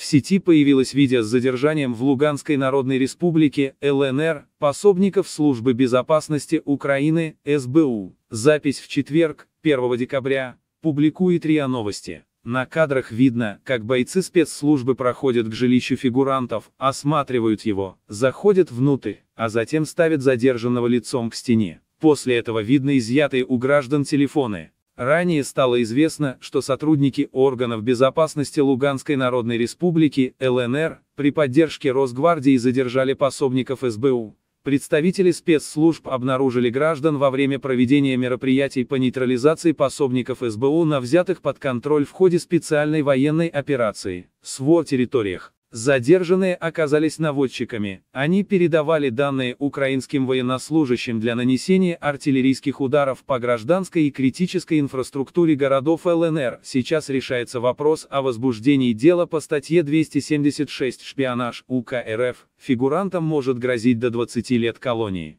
В сети появилось видео с задержанием в Луганской Народной Республике, ЛНР, пособников Службы безопасности Украины, СБУ. Запись в четверг, 1 декабря, публикует РИА Новости. На кадрах видно, как бойцы спецслужбы проходят к жилищу фигурантов, осматривают его, заходят внутрь, а затем ставят задержанного лицом к стене. После этого видно изъятые у граждан телефоны, Ранее стало известно, что сотрудники органов безопасности Луганской Народной Республики, ЛНР, при поддержке Росгвардии задержали пособников СБУ. Представители спецслужб обнаружили граждан во время проведения мероприятий по нейтрализации пособников СБУ на взятых под контроль в ходе специальной военной операции, СВО территориях. Задержанные оказались наводчиками, они передавали данные украинским военнослужащим для нанесения артиллерийских ударов по гражданской и критической инфраструктуре городов ЛНР. Сейчас решается вопрос о возбуждении дела по статье 276 «Шпионаж УК РФ», фигурантам может грозить до 20 лет колонии.